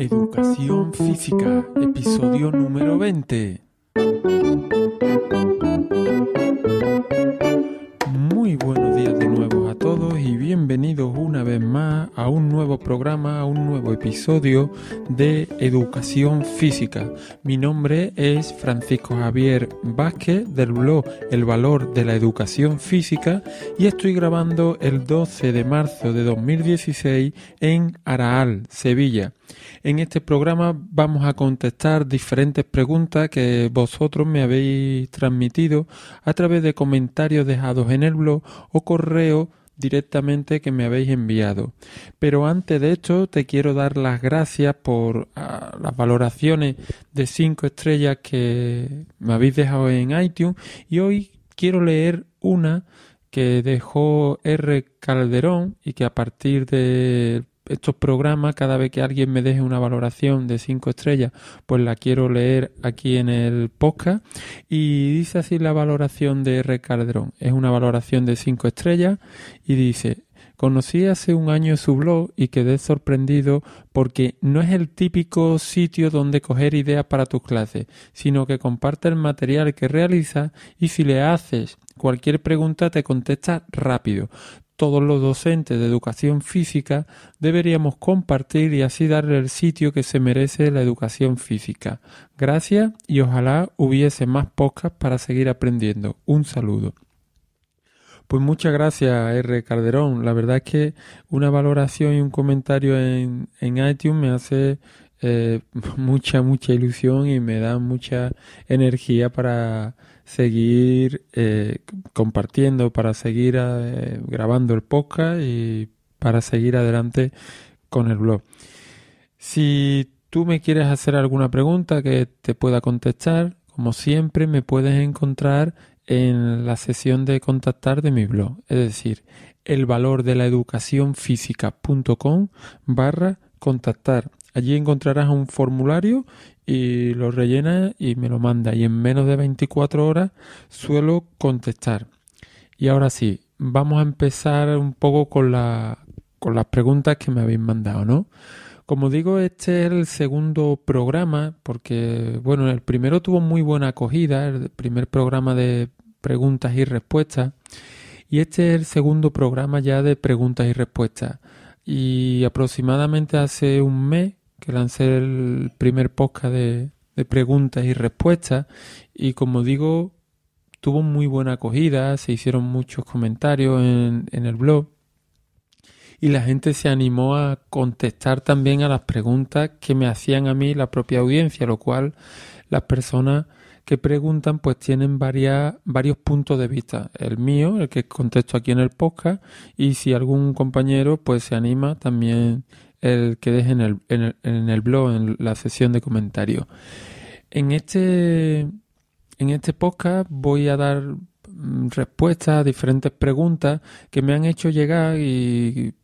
Educación Física, episodio número 20. a un nuevo programa, a un nuevo episodio de Educación Física. Mi nombre es Francisco Javier Vázquez del blog El Valor de la Educación Física y estoy grabando el 12 de marzo de 2016 en Araal, Sevilla. En este programa vamos a contestar diferentes preguntas que vosotros me habéis transmitido a través de comentarios dejados en el blog o correo directamente que me habéis enviado. Pero antes de esto te quiero dar las gracias por ah, las valoraciones de 5 estrellas que me habéis dejado en iTunes y hoy quiero leer una que dejó R. Calderón y que a partir del estos programas, cada vez que alguien me deje una valoración de 5 estrellas, pues la quiero leer aquí en el podcast. Y dice así la valoración de R. Es una valoración de 5 estrellas y dice, conocí hace un año su blog y quedé sorprendido porque no es el típico sitio donde coger ideas para tus clases, sino que comparte el material que realiza y si le haces cualquier pregunta te contesta rápido todos los docentes de educación física deberíamos compartir y así darle el sitio que se merece la educación física. Gracias y ojalá hubiese más pocas para seguir aprendiendo. Un saludo. Pues muchas gracias, R. Calderón. La verdad es que una valoración y un comentario en, en iTunes me hace eh, mucha, mucha ilusión y me da mucha energía para seguir eh, compartiendo, para seguir eh, grabando el podcast y para seguir adelante con el blog. Si tú me quieres hacer alguna pregunta que te pueda contestar, como siempre me puedes encontrar en la sesión de contactar de mi blog, es decir, el valor de la educación barra contactar. Allí encontrarás un formulario y lo rellenas y me lo manda. Y en menos de 24 horas suelo contestar. Y ahora sí, vamos a empezar un poco con, la, con las preguntas que me habéis mandado, ¿no? Como digo, este es el segundo programa, porque, bueno, el primero tuvo muy buena acogida, el primer programa de preguntas y respuestas, y este es el segundo programa ya de preguntas y respuestas. Y aproximadamente hace un mes que lancé el primer podcast de, preguntas y respuestas y como digo, tuvo muy buena acogida, se hicieron muchos comentarios en, el blog y la gente se animó a contestar también a las preguntas que me hacían a mí la propia audiencia, lo cual las personas que preguntan pues tienen varias, varios puntos de vista. El mío, el que contesto aquí en el podcast, y si algún compañero pues se anima también el que deje en el, blog, en la sesión de comentarios. En este, en este podcast voy a dar mm, respuestas a diferentes preguntas que me han hecho llegar y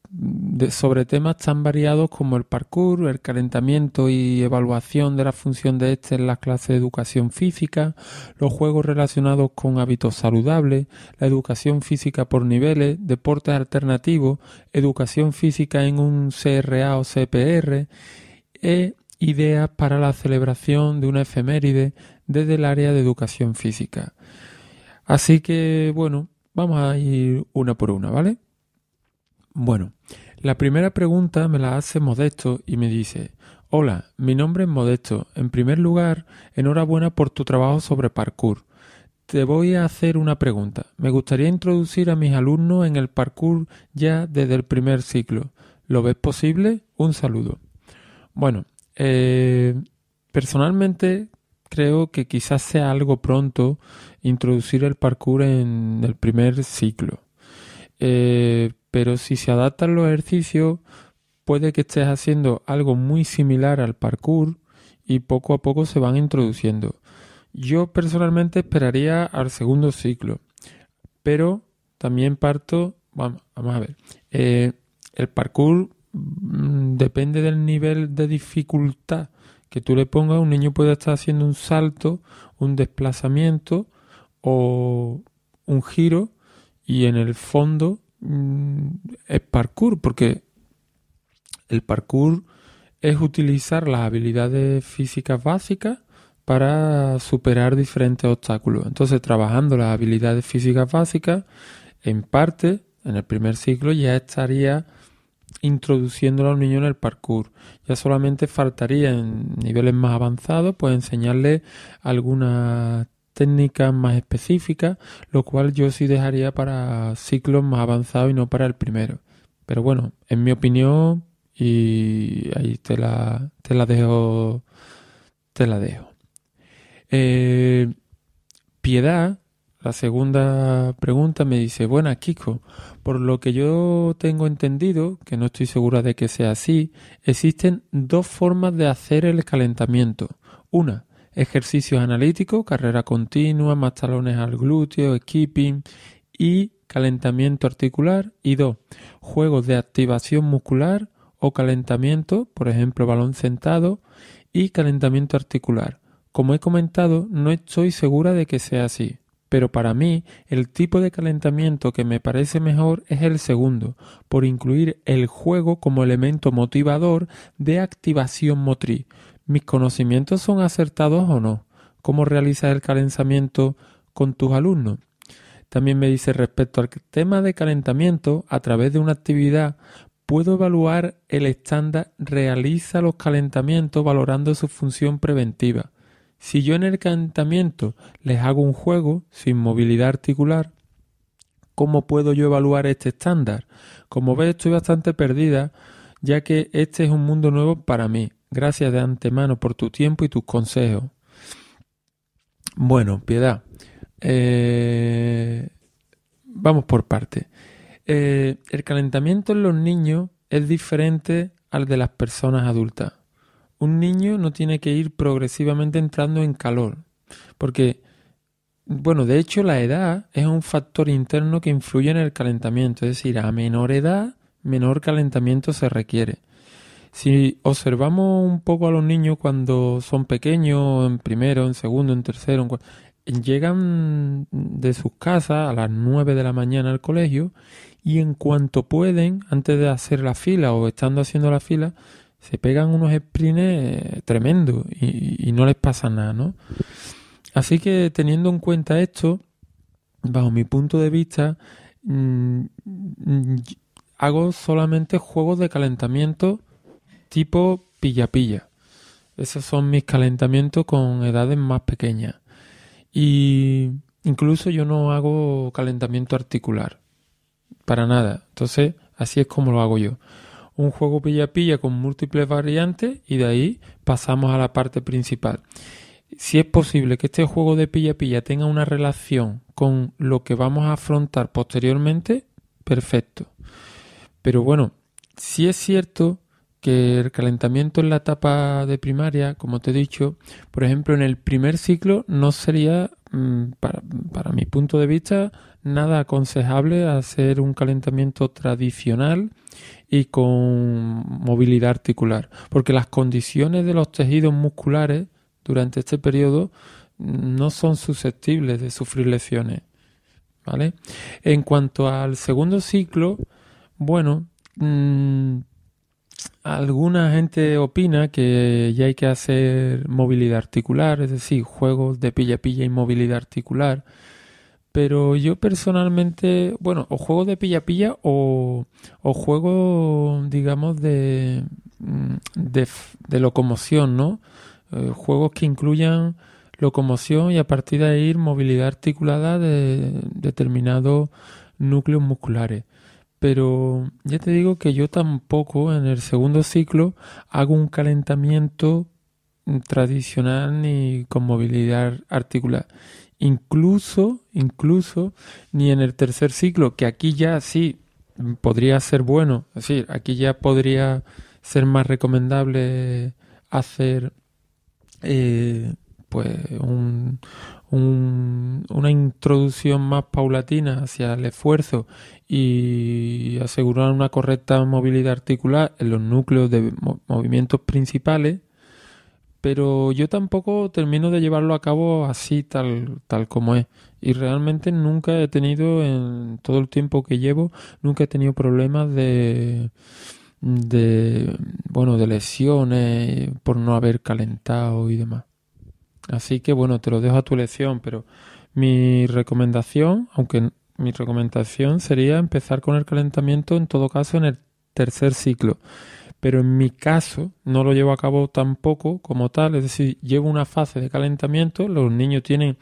sobre temas tan variados como el parkour, el calentamiento y evaluación de la función de este en las clases de educación física, los juegos relacionados con hábitos saludables, la educación física por niveles, deportes alternativos, educación física en un CRA o CPR e ideas para la celebración de una efeméride desde el área de educación física. Así que, bueno, vamos a ir una por una, ¿vale? Bueno, la primera pregunta me la hace Modesto y me dice, Hola, mi nombre es Modesto. En primer lugar, enhorabuena por tu trabajo sobre parkour. Te voy a hacer una pregunta. Me gustaría introducir a mis alumnos en el parkour ya desde el primer ciclo. ¿Lo ves posible? Un saludo. Bueno, eh, personalmente creo que quizás sea algo pronto introducir el parkour en el primer ciclo. Eh, pero si se adaptan los ejercicios, puede que estés haciendo algo muy similar al parkour y poco a poco se van introduciendo. Yo personalmente esperaría al segundo ciclo, pero también parto, vamos, a ver, eh, el parkour mm, depende del nivel de dificultad que tú le pongas, un niño puede estar haciendo un salto, un desplazamiento o un giro y en el fondo Mm, es parkour, porque el parkour es utilizar las habilidades físicas básicas para superar diferentes obstáculos. Entonces, trabajando las habilidades físicas básicas, en parte, en el primer ciclo ya estaría introduciendo a los niño en el parkour. Ya solamente faltaría en niveles más avanzados, pues enseñarle algunas técnicas más específicas, lo cual yo sí dejaría para ciclos más avanzados y no para el primero. Pero bueno, en mi opinión, y ahí te la, te la dejo. Te la dejo. Eh, piedad, la segunda pregunta, me dice, buena Kiko, por lo que yo tengo entendido, que no estoy segura de que sea así, existen dos formas de hacer el calentamiento. Una, ejercicios analíticos, carrera continua, más al glúteo, skipping y calentamiento articular. Y dos, Juegos de activación muscular o calentamiento, por ejemplo balón sentado y calentamiento articular. Como he comentado, no estoy segura de que sea así, pero para mí el tipo de calentamiento que me parece mejor es el segundo, por incluir el juego como elemento motivador de activación motriz, ¿Mis conocimientos son acertados o no? ¿Cómo realizar el calentamiento con tus alumnos? También me dice respecto al tema de calentamiento, a través de una actividad puedo evaluar el estándar realiza los calentamientos valorando su función preventiva. Si yo en el calentamiento les hago un juego sin movilidad articular, ¿cómo puedo yo evaluar este estándar? Como ves, estoy bastante perdida, ya que este es un mundo nuevo para mí. Gracias de antemano por tu tiempo y tus consejos. Bueno, piedad. Eh, vamos por parte. Eh, el calentamiento en los niños es diferente al de las personas adultas. Un niño no tiene que ir progresivamente entrando en calor, porque, bueno, de hecho la edad es un factor interno que influye en el calentamiento, es decir, a menor edad, menor calentamiento se requiere. Si observamos un poco a los niños cuando son pequeños, en primero, en segundo, en tercero, llegan de sus casas a las 9 de la mañana al colegio y en cuanto pueden, antes de hacer la fila o estando haciendo la fila, se pegan unos sprints eh, tremendos y, no les pasa nada, ¿no? Así que teniendo en cuenta esto, bajo mi punto de vista, mm, mm, hago solamente juegos de calentamiento tipo pilla-pilla. Esos son mis calentamientos con edades más pequeñas. Y incluso yo no hago calentamiento articular. Para nada. Entonces, así es como lo hago yo. Un juego pilla-pilla con múltiples variantes y de ahí pasamos a la parte principal. Si es posible que este juego de pilla-pilla tenga una relación con lo que vamos a afrontar posteriormente, perfecto. Pero bueno, si es cierto que el calentamiento en la etapa de primaria, como te he dicho, por ejemplo, en el primer ciclo no sería, mm, para, mi punto de vista, nada aconsejable hacer un calentamiento tradicional y con movilidad articular, porque las condiciones de los tejidos musculares durante este periodo no son susceptibles de sufrir lesiones. ¿Vale? En cuanto al segundo ciclo, bueno, mm, alguna gente opina que ya hay que hacer movilidad articular, es decir, juegos de pilla-pilla y movilidad articular. Pero yo personalmente, bueno, o juegos de pilla-pilla o, juegos, digamos, mm, de, locomoción, ¿no? Eh, juegos que incluyan locomoción y a partir de ahí movilidad articulada de determinados núcleos musculares pero ya te digo que yo tampoco en el segundo ciclo hago un calentamiento tradicional ni con movilidad articular. Incluso, incluso, ni en el tercer ciclo, que aquí ya sí podría ser bueno, es decir, aquí ya podría ser más recomendable hacer eh, pues un, una introducción más paulatina hacia el esfuerzo y asegurar una correcta movilidad articular en los núcleos de movimientos principales, pero yo tampoco termino de llevarlo a cabo así tal, tal como es. Y realmente nunca he tenido, en todo el tiempo que llevo, nunca he tenido problemas de de bueno de lesiones por no haber calentado y demás. Así que bueno, te lo dejo a tu lección, pero mi recomendación, aunque mi recomendación sería empezar con el calentamiento en todo caso en el tercer ciclo. Pero en mi caso no lo llevo a cabo tampoco como tal, es decir, llevo una fase de calentamiento, los niños tienen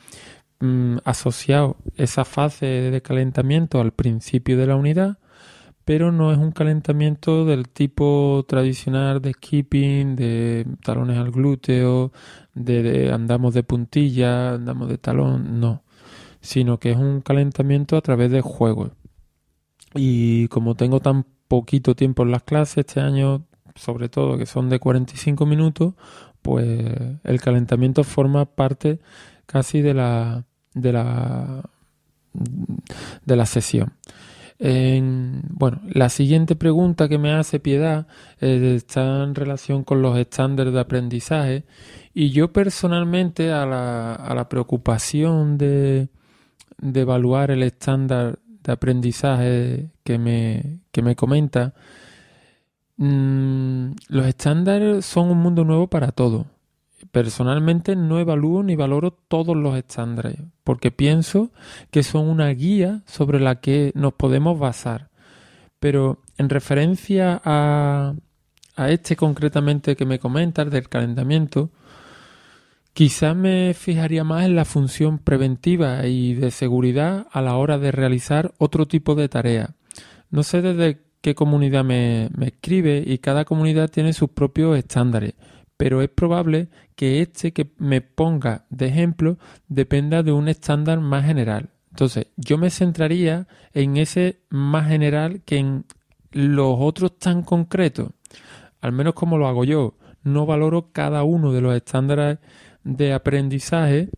mm, asociado esa fase de calentamiento al principio de la unidad pero no es un calentamiento del tipo tradicional de skipping, de talones al glúteo, de, andamos de puntilla, andamos de talón, no, sino que es un calentamiento a través de juego. Y como tengo tan poquito tiempo en las clases este año, sobre todo que son de 45 minutos, pues el calentamiento forma parte casi de la de la de la sesión bueno, la siguiente pregunta que me hace Piedad eh, está en relación con los estándares de aprendizaje y yo personalmente a la, preocupación de, evaluar el estándar de aprendizaje que me, comenta, mm, los estándares son un mundo nuevo para todo personalmente no evalúo ni valoro todos los estándares, porque pienso que son una guía sobre la que nos podemos basar. Pero en referencia a, este concretamente que me comentas del calentamiento, quizás me fijaría más en la función preventiva y de seguridad a la hora de realizar otro tipo de tarea. No sé desde qué comunidad me, me escribe y cada comunidad tiene sus propios estándares pero es probable que este que me ponga de ejemplo dependa de un estándar más general. Entonces, yo me centraría en ese más general que en los otros tan concretos. Al menos como lo hago yo. No valoro cada uno de los estándares de aprendizaje,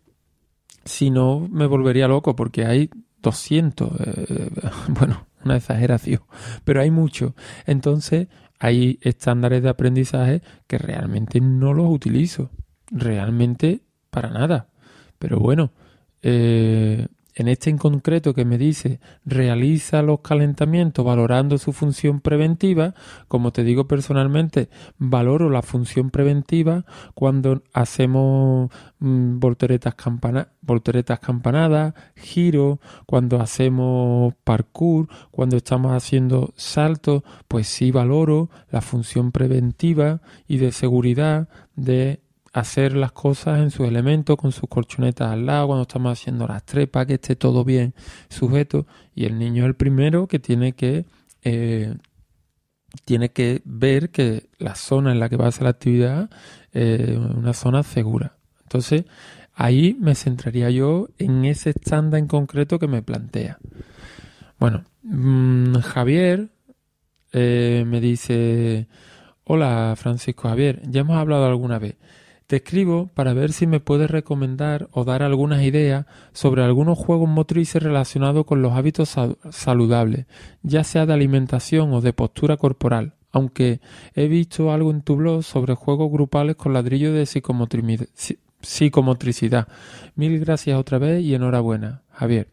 si no me volvería loco porque hay 200. Eh, bueno, una exageración, pero hay mucho. Entonces, hay estándares de aprendizaje que realmente no los utilizo. Realmente para nada. Pero bueno, eh, en este en concreto que me dice realiza los calentamientos valorando su función preventiva, como te digo personalmente, valoro la función preventiva cuando hacemos mm, volteretas, campanadas, giro, cuando hacemos parkour, cuando estamos haciendo saltos, pues sí valoro la función preventiva y de seguridad de hacer las cosas en sus elementos, con sus colchonetas al lado, cuando estamos haciendo las trepas, que esté todo bien sujeto. Y el niño es el primero que tiene que, eh, tiene que ver que la zona en la que va a hacer la actividad eh, es una zona segura. Entonces, ahí me centraría yo en ese estándar en concreto que me plantea. Bueno, mm, Javier eh, me dice, hola Francisco Javier, ya hemos hablado alguna vez. Te escribo para ver si me puedes recomendar o dar algunas ideas sobre algunos juegos motrices relacionados con los hábitos saludables, ya sea de alimentación o de postura corporal, aunque he visto algo en tu blog sobre juegos grupales con ladrillos de psicomotricidad. Mil gracias otra vez y enhorabuena, Javier.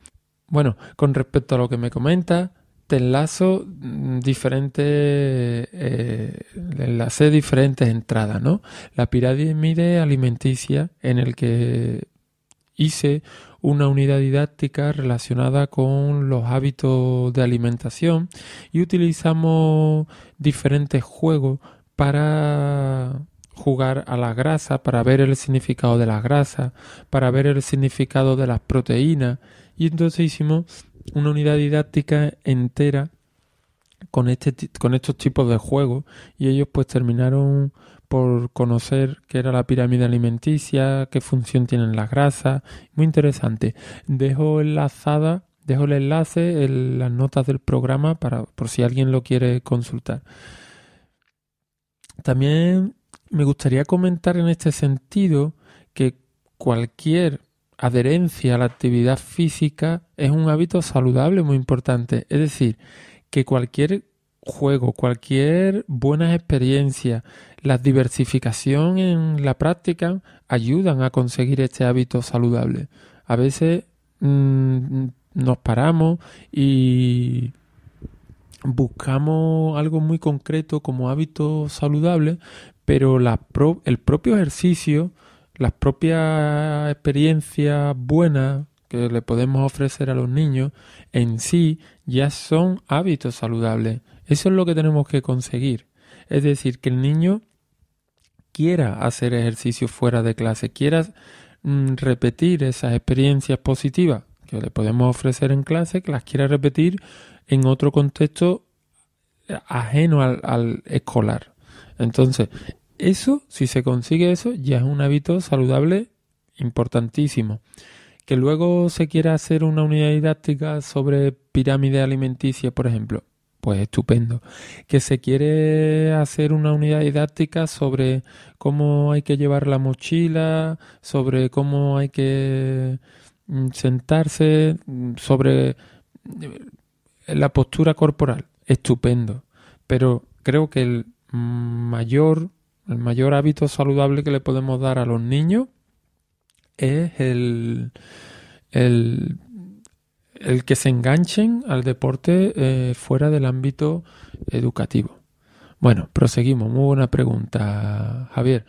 Bueno, con respecto a lo que me comenta, este enlazo diferentes, mm, enlacé diferentes eh, entradas, ¿no? La pirámide alimenticia en el que hice una unidad didáctica relacionada con los hábitos de alimentación y utilizamos diferentes juegos para jugar a la grasa, para ver el significado de la grasa, para ver el significado de las proteínas y entonces hicimos una unidad didáctica entera con, este, con estos tipos de juegos y ellos pues terminaron por conocer qué era la pirámide alimenticia, qué función tienen las grasas, muy interesante. Dejo enlazada, dejo el enlace en las notas del programa para por si alguien lo quiere consultar. También me gustaría comentar en este sentido que cualquier adherencia a la actividad física es un hábito saludable muy importante. Es decir, que cualquier juego, cualquier buena experiencia, la diversificación en la práctica ayudan a conseguir este hábito saludable. A veces mm, nos paramos y buscamos algo muy concreto como hábito saludable, pero el propio ejercicio las propias experiencias buenas que le podemos ofrecer a los niños en sí ya son hábitos saludables. Eso es lo que tenemos que conseguir. Es decir, que el niño quiera hacer ejercicio fuera de clase, quiera mm, repetir esas experiencias positivas que le podemos ofrecer en clase, que las quiera repetir en otro contexto ajeno al, al escolar. Entonces, eso, si se consigue eso, ya es un hábito saludable importantísimo. Que luego se quiera hacer una unidad didáctica sobre pirámide alimenticia, por ejemplo, pues estupendo. Que se quiere hacer una unidad didáctica sobre cómo hay que llevar la mochila, sobre cómo hay que mm, sentarse, mm, sobre mm, la postura corporal. Estupendo. Pero creo que el mayor el mayor hábito saludable que le podemos dar a los niños es el, que se enganchen al deporte eh, fuera del ámbito educativo. Bueno, proseguimos. Muy buena pregunta, Javier.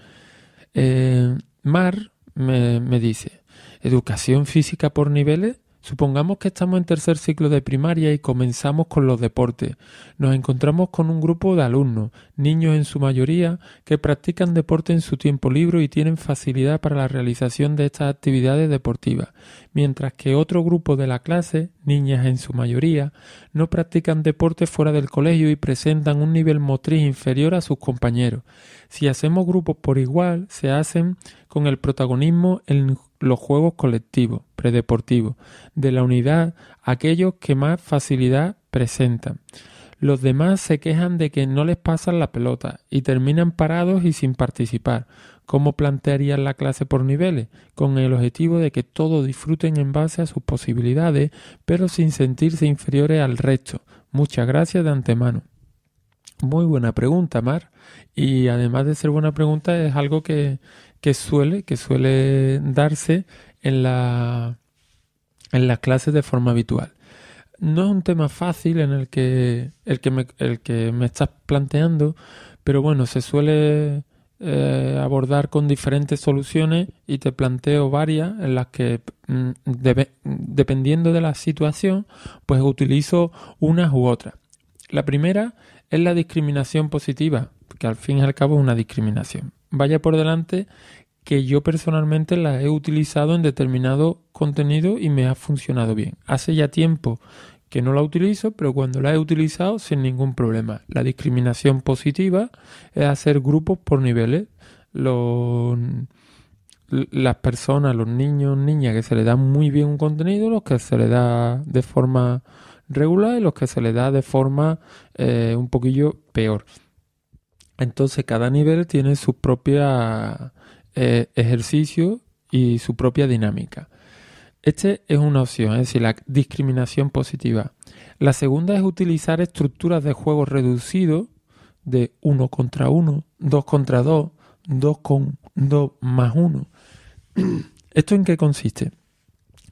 Eh, Mar me dice, ¿educación física por niveles? Supongamos que estamos en tercer ciclo de primaria y comenzamos con los deportes. Nos encontramos con un grupo de alumnos, niños en su mayoría, que practican deporte en su tiempo libre y tienen facilidad para la realización de estas actividades deportivas, mientras que otro grupo de la clase, niñas en su mayoría, no practican deporte fuera del colegio y presentan un nivel motriz inferior a sus compañeros. Si hacemos grupos por igual, se hacen con el protagonismo en los juegos colectivos, predeportivos, de la unidad, aquellos que más facilidad presentan. Los demás se quejan de que no les pasan la pelota y terminan parados y sin participar. ¿Cómo plantearían la clase por niveles? Con el objetivo de que todos disfruten en base a sus posibilidades, pero sin sentirse inferiores al resto. Muchas gracias de antemano. Muy buena pregunta, Mar. Y además de ser buena pregunta, es algo que que suele, que suele darse en la, en las clases de forma habitual. No es un tema fácil en el que, el que, me, el que me estás planteando, pero bueno, se suele eh, abordar con diferentes soluciones y te planteo varias en las que mm, dependiendo de la situación, pues utilizo unas u otras. La primera es la discriminación positiva, que al fin y al cabo es una discriminación vaya por delante que yo personalmente la he utilizado en determinado contenido y me ha funcionado bien. Hace ya tiempo que no la utilizo, pero cuando la he utilizado sin ningún problema. La discriminación positiva es hacer grupos por niveles. Los, las personas, los niños, niñas que se le da muy bien un contenido, los que se le da de forma regular y los que se le da de forma eh, un poquillo peor. Entonces cada nivel tiene su propio eh, ejercicio y su propia dinámica. Esta es una opción, es decir, la discriminación positiva. La segunda es utilizar estructuras de juego reducido de 1 contra 1, 2 contra 2, 2 con 2 más 1. ¿Esto en qué consiste?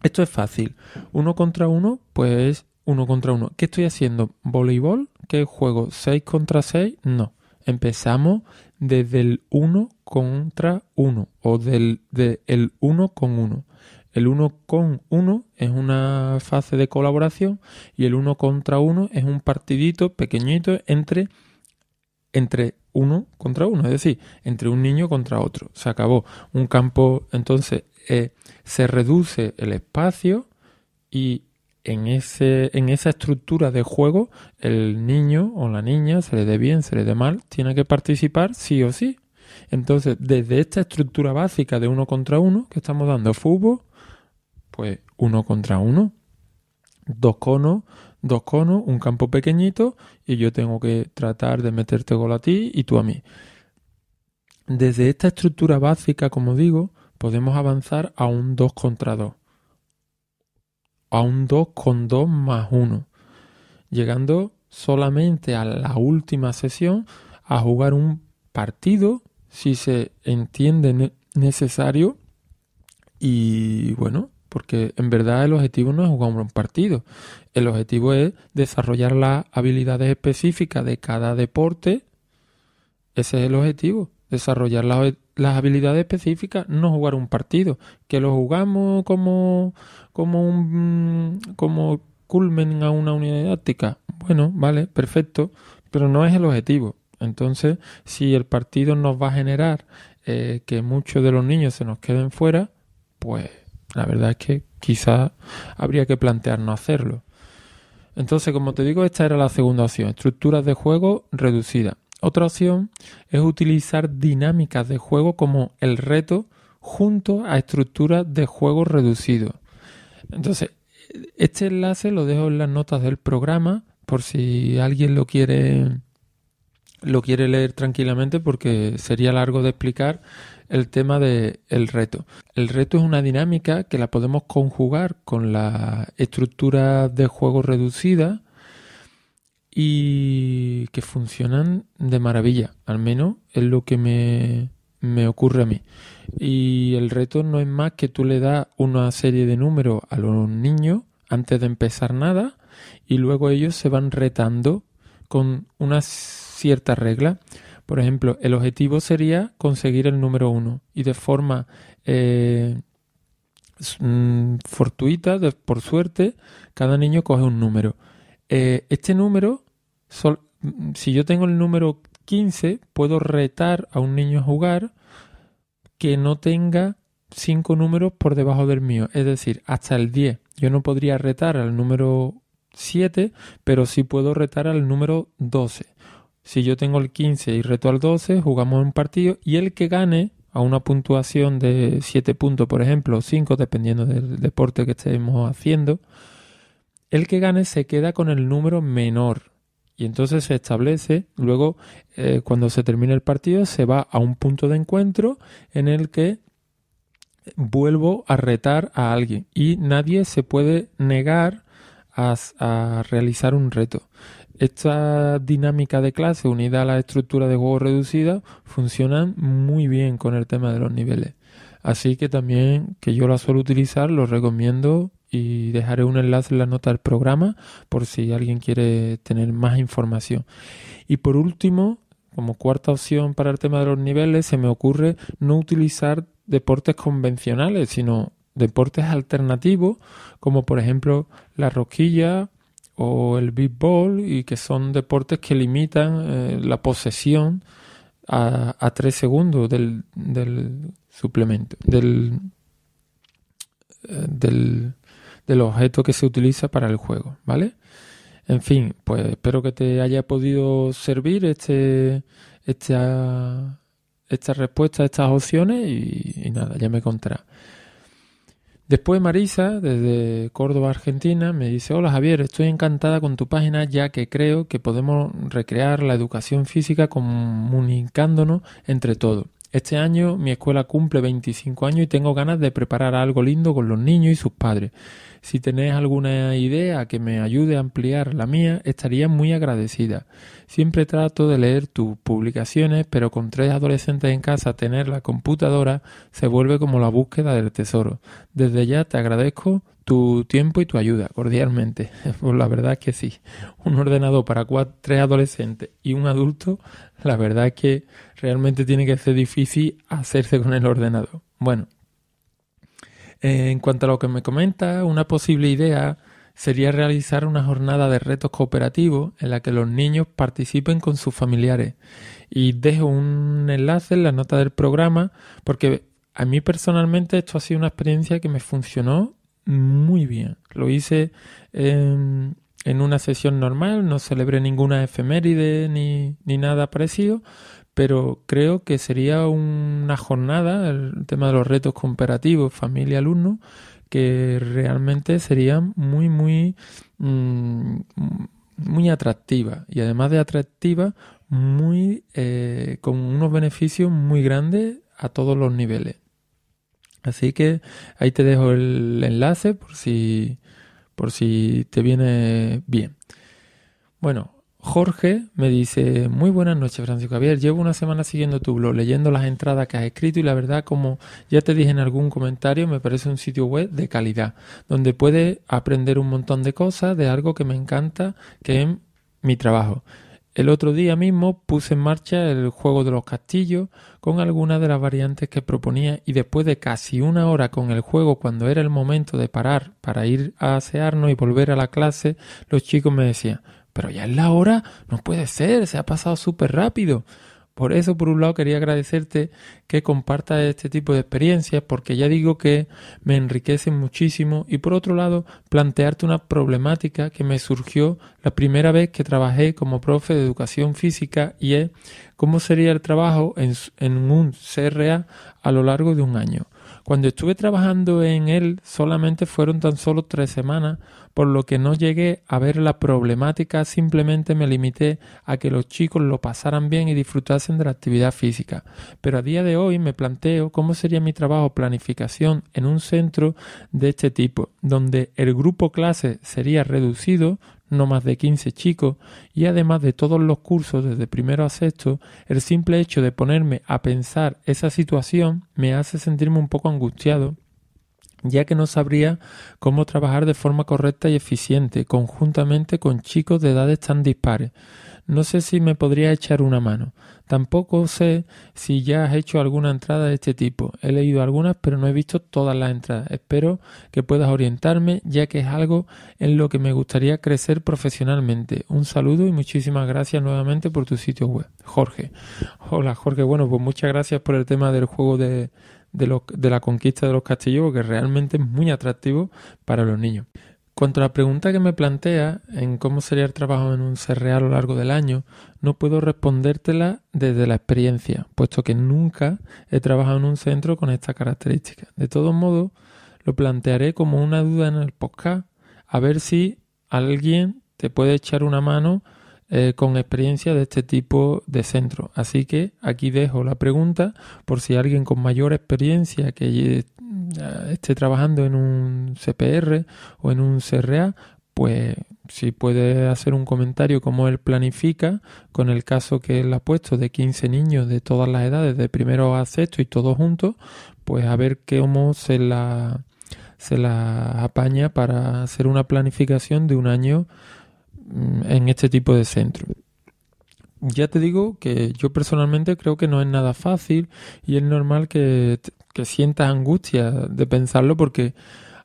Esto es fácil. 1 contra 1, pues 1 contra 1. ¿Qué estoy haciendo? ¿Voleibol? ¿Qué juego? ¿6 contra 6? No empezamos desde el 1 contra 1 o del el 1 con 1. El 1 con 1 es una fase de colaboración y el 1 contra 1 es un partidito pequeñito entre, entre uno contra uno, es decir, entre un niño contra otro. Se acabó un campo, entonces eh, se reduce el espacio y en, ese, en esa estructura de juego el niño o la niña, se le dé bien, se le dé mal, tiene que participar sí o sí. Entonces, desde esta estructura básica de uno contra uno que estamos dando fútbol, pues uno contra uno, dos conos, dos conos, un campo pequeñito y yo tengo que tratar de meterte gol a ti y tú a mí. Desde esta estructura básica, como digo, podemos avanzar a un dos contra dos a un 2 con 2 más 1, llegando solamente a la última sesión a jugar un partido si se entiende necesario y bueno, porque en verdad el objetivo no es jugar un partido, el objetivo es desarrollar las habilidades específicas de cada deporte, ese es el objetivo, desarrollar las las habilidades específicas, no jugar un partido, que lo jugamos como, como mm, como culmen a una unidad didáctica. Bueno, vale, perfecto, pero no es el objetivo. Entonces, si el partido nos va a generar eh, que muchos de los niños se nos queden fuera, pues la verdad es que quizás habría que plantearnos hacerlo. Entonces, como te digo, esta era la segunda opción, estructuras de juego reducidas. Otra opción es utilizar dinámicas de juego como el reto junto a estructuras de juego reducido. Entonces, este enlace lo dejo en las notas del programa por si alguien lo quiere lo quiere leer tranquilamente porque sería largo de explicar el tema del reto. El reto es una dinámica que la podemos conjugar con la estructura de juego reducida y que funcionan de maravilla, al menos es lo que me, ocurre a mí. Y el reto no es más que tú le das una serie de números a los niños antes de empezar nada y luego ellos se van retando con una cierta regla. Por ejemplo, el objetivo sería conseguir el número uno y de forma eh, mm, fortuita, por suerte, cada niño coge un número. Eh, este número Mm, si yo tengo el número 15, puedo retar a un niño a jugar que no tenga cinco números por debajo del mío, es decir, hasta el 10. Yo no podría retar al número 7, pero sí puedo retar al número 12. Si yo tengo el 15 y reto al 12, jugamos un partido y el que gane a una puntuación de 7 puntos, por ejemplo, o 5, dependiendo del deporte que estemos haciendo, el que gane se queda con el número menor. Y entonces se establece, luego eh, cuando se termina el partido, se va a un punto de encuentro en el que vuelvo a retar a alguien y nadie se puede negar a, realizar un reto. Esta dinámica de clase unida a la estructura de juego reducida funcionan muy bien con el tema de los niveles. Así que también que yo la suelo utilizar, lo recomiendo y dejaré un enlace en la nota del programa por si alguien quiere tener más información. Y por último, como cuarta opción para el tema de los niveles, se me ocurre no utilizar deportes convencionales, sino deportes alternativos, como por ejemplo la roquilla o el beatball, y que son deportes que limitan eh, la posesión a, tres 3 segundos del, suplemento, del, eh, del del objeto que se utiliza para el juego, ¿vale? En fin, pues espero que te haya podido servir este, esta, esta respuesta, estas opciones y, nada, ya me contará. Después Marisa, desde Córdoba, Argentina, me dice, hola Javier, estoy encantada con tu página ya que creo que podemos recrear la educación física comunicándonos entre todos. Este año mi escuela cumple 25 años y tengo ganas de preparar algo lindo con los niños y sus padres. Si tenés alguna idea que me ayude a ampliar la mía, estaría muy agradecida. Siempre trato de leer tus publicaciones, pero con tres adolescentes en casa tener la computadora se vuelve como la búsqueda del tesoro. Desde ya te agradezco tu tiempo y tu ayuda, cordialmente. Pues la verdad es que sí. Un ordenador para cuatro, tres adolescentes y un adulto, la verdad es que realmente tiene que ser difícil hacerse con el ordenador. Bueno, en cuanto a lo que me comenta, una posible idea sería realizar una jornada de retos cooperativos en la que los niños participen con sus familiares. Y dejo un enlace en la nota del programa porque a mí personalmente esto ha sido una experiencia que me funcionó muy bien. Lo hice en, una sesión normal, no celebré ninguna efeméride ni, nada parecido, pero creo que sería una jornada, el tema de los retos comparativos, familia, alumno, que realmente sería muy, muy, mm, muy atractiva. Y además de atractiva, muy, eh, con unos beneficios muy grandes a todos los niveles. Así que ahí te dejo el enlace por si, por si te viene bien. Bueno, Jorge me dice, muy buenas noches Francisco Javier, llevo una semana siguiendo tu blog, leyendo las entradas que has escrito y la verdad, como ya te dije en algún comentario, me parece un sitio web de calidad, donde puedes aprender un montón de cosas de algo que me encanta, que es mi trabajo. El otro día mismo puse en marcha el juego de los castillos con algunas de las variantes que proponía y después de casi una hora con el juego cuando era el momento de parar para ir a asearnos y volver a la clase, los chicos me decían pero ya es la hora, no puede ser, se ha pasado súper rápido. Por eso, por un lado, quería agradecerte que compartas este tipo de experiencias, porque ya digo que me enriquecen muchísimo. Y por otro lado, plantearte una problemática que me surgió la primera vez que trabajé como profe de educación física y es cómo sería el trabajo en, en un CRA a lo largo de un año. Cuando estuve trabajando en él solamente fueron tan solo tres semanas, por lo que no llegué a ver la problemática, simplemente me limité a que los chicos lo pasaran bien y disfrutasen de la actividad física. Pero a día de hoy me planteo cómo sería mi trabajo planificación en un centro de este tipo, donde el grupo clase sería reducido, no más de 15 chicos, y además de todos los cursos desde primero a sexto, el simple hecho de ponerme a pensar esa situación me hace sentirme un poco angustiado, ya que no sabría cómo trabajar de forma correcta y eficiente conjuntamente con chicos de edades tan dispares. No sé si me podría echar una mano. Tampoco sé si ya has hecho alguna entrada de este tipo. He leído algunas, pero no he visto todas las entradas. Espero que puedas orientarme, ya que es algo en lo que me gustaría crecer profesionalmente. Un saludo y muchísimas gracias nuevamente por tu sitio web. Jorge. Hola, Jorge. Bueno, pues muchas gracias por el tema del juego de, la conquista de los castillos, que realmente es muy atractivo para los niños. Cuanto a la pregunta que me plantea en cómo sería el trabajo en un CRA a lo largo del año, no puedo respondértela desde la experiencia, puesto que nunca he trabajado en un centro con esta característica. De todos modos, lo plantearé como una duda en el podcast, a ver si alguien te puede echar una mano eh, con experiencia de este tipo de centro. Así que aquí dejo la pregunta por si alguien con mayor experiencia que esté trabajando en un CPR o en un CRA, pues si puede hacer un comentario como él planifica con el caso que él ha puesto de 15 niños de todas las edades, de primero a sexto y todos juntos, pues a ver cómo se la, se la apaña para hacer una planificación de un año mm, en este tipo de centro. Ya te digo que yo personalmente creo que no es nada fácil y es normal que que sientas angustia de pensarlo porque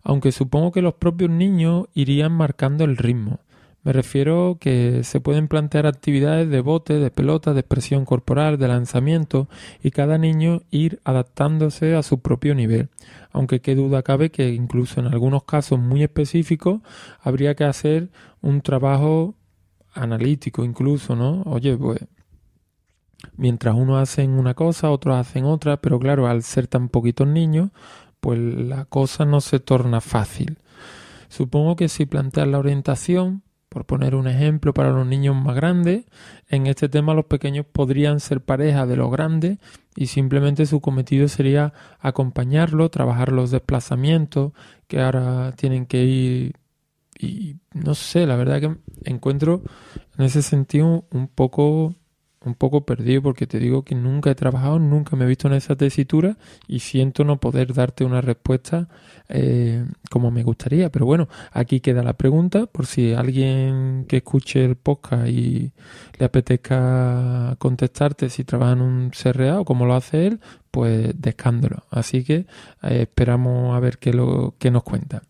aunque supongo que los propios niños irían marcando el ritmo. Me refiero que se pueden plantear actividades de bote, de pelota, de expresión corporal, de lanzamiento y cada niño ir adaptándose a su propio nivel. Aunque qué duda cabe que incluso en algunos casos muy específicos habría que hacer un trabajo analítico incluso, ¿no? Oye, pues mientras unos hacen una cosa, otros hacen otra, pero claro, al ser tan poquitos niños, pues la cosa no se torna fácil. Supongo que si plantear la orientación, por poner un ejemplo para los niños más grandes, en este tema los pequeños podrían ser pareja de los grandes y simplemente su cometido sería acompañarlo, trabajar los desplazamientos que ahora tienen que ir y no sé, la verdad que encuentro en ese sentido un poco un poco perdido porque te digo que nunca he trabajado, nunca me he visto en esa tesitura y siento no poder darte una respuesta eh, como me gustaría. Pero bueno, aquí queda la pregunta por si alguien que escuche el podcast y le apetezca contestarte si trabaja en un CRA o como lo hace él, pues escándalo, Así que eh, esperamos a ver qué, lo, qué nos cuenta.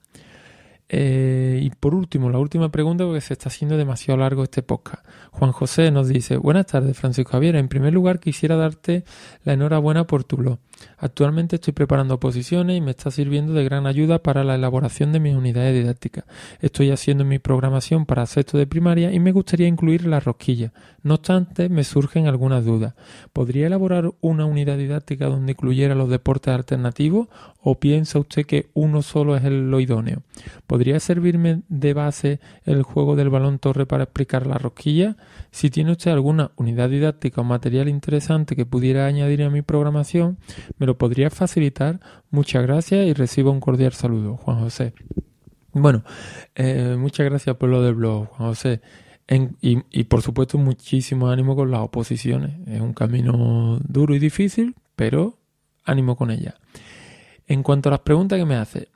Eh, y por último, la última pregunta, porque se está haciendo demasiado largo este podcast. Juan José nos dice, buenas tardes, Francisco Javier. En primer lugar, quisiera darte la enhorabuena por tu blog. Actualmente estoy preparando posiciones y me está sirviendo de gran ayuda para la elaboración de mis unidades didácticas. Estoy haciendo mi programación para sexto de primaria y me gustaría incluir la rosquilla. No obstante, me surgen algunas dudas. ¿Podría elaborar una unidad didáctica donde incluyera los deportes alternativos o piensa usted que uno solo es el lo idóneo? ¿Podría servirme de base el juego del balón torre para explicar la rosquilla? Si tiene usted alguna unidad didáctica o material interesante que pudiera añadir a mi programación, ¿Me lo podría facilitar? Muchas gracias y recibo un cordial saludo, Juan José. Bueno, eh, muchas gracias por lo del blog, Juan José. y, y, por supuesto muchísimo ánimo con las oposiciones. Es un camino duro y difícil, pero ánimo con ella. En cuanto a las preguntas que me hace,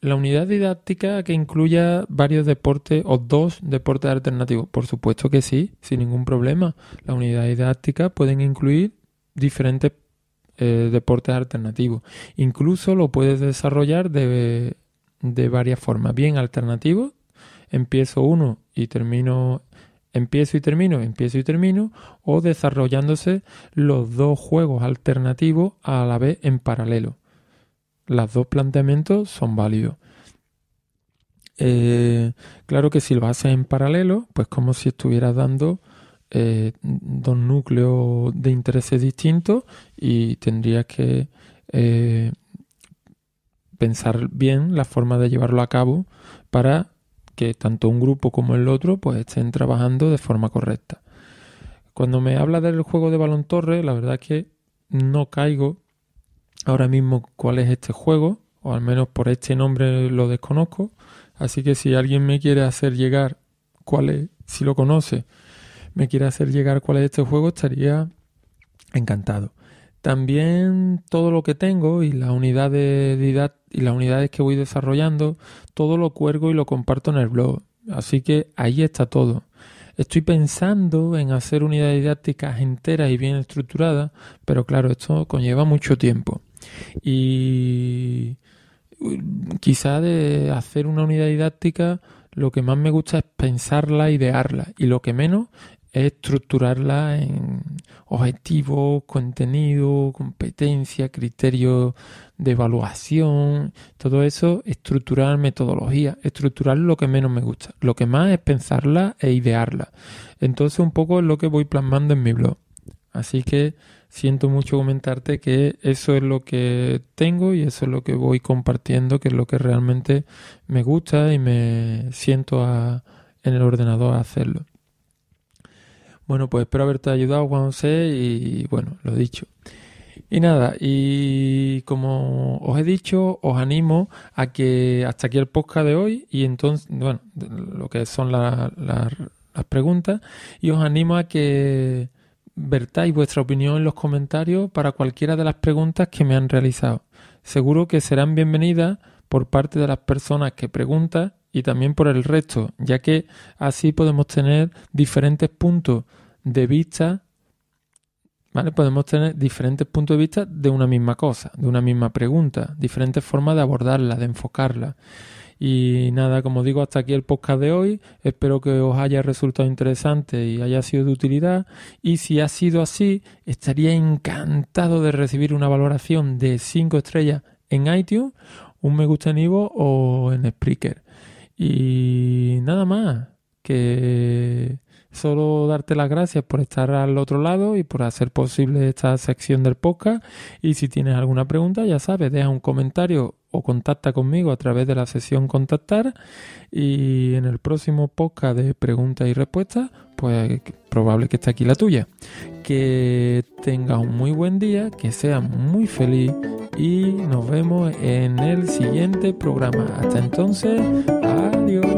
la unidad didáctica que incluya varios deportes o dos deportes alternativos, por supuesto que sí, sin ningún problema. La unidad didáctica pueden incluir diferentes eh, deportes alternativos. Incluso lo puedes desarrollar de, varias formas. Bien alternativo, empiezo uno y termino, empiezo y termino, empiezo y termino, o desarrollándose los dos juegos alternativos a la vez en paralelo. Los dos planteamientos son válidos. Eh, claro que si lo haces en paralelo, pues como si estuvieras dando eh, dos núcleos de intereses distintos y tendría que eh, pensar bien la forma de llevarlo a cabo para que tanto un grupo como el otro pues estén trabajando de forma correcta. Cuando me habla del juego de balón torre, la verdad es que no caigo ahora mismo cuál es este juego, o al menos por este nombre lo desconozco, así que si alguien me quiere hacer llegar cuál es, si lo conoce, me quiera hacer llegar cuál es este juego, estaría encantado. También todo lo que tengo y las unidades, y las unidades que voy desarrollando, todo lo cuelgo y lo comparto en el blog. Así que ahí está todo. Estoy pensando en hacer unidades didácticas enteras y bien estructuradas, pero claro, esto conlleva mucho tiempo. Y quizá de hacer una unidad didáctica, lo que más me gusta es pensarla, idearla, y lo que menos estructurarla en objetivos, contenido, competencia, criterios de evaluación, todo eso, estructurar metodología, estructurar lo que menos me gusta. Lo que más es pensarla e idearla. Entonces un poco es lo que voy plasmando en mi blog. Así que siento mucho comentarte que eso es lo que tengo y eso es lo que voy compartiendo, que es lo que realmente me gusta y me siento en el ordenador a hacerlo. Bueno, pues espero haberte ayudado, Juan José, y bueno, lo dicho. Y nada, y como os he dicho, os animo a que hasta aquí el podcast de hoy y entonces, bueno, lo que son las preguntas, y os animo a que vertáis vuestra opinión en los comentarios para cualquiera de las preguntas que me han realizado. Seguro que serán bienvenidas por parte de las personas que preguntan y también por el resto, ya que así podemos tener diferentes puntos de vista, ¿vale? Podemos tener diferentes puntos de vista de una misma cosa, de una misma pregunta, diferentes formas de abordarla, de enfocarla. Y nada, como digo, hasta aquí el podcast de hoy. Espero que os haya resultado interesante y haya sido de utilidad. Y si ha sido así, estaría encantado de recibir una valoración de 5 estrellas en iTunes, un me gusta en Ivo o en Spreaker. Y nada más, que solo darte las gracias por estar al otro lado y por hacer posible esta sección del podcast. Y si tienes alguna pregunta, ya sabes, deja un comentario o contacta conmigo a través de la sesión contactar y en el próximo podcast de preguntas y respuestas, pues probable que esté aquí la tuya. Que tengas un muy buen día, que seas muy feliz y nos vemos en el siguiente programa. Hasta entonces, adiós.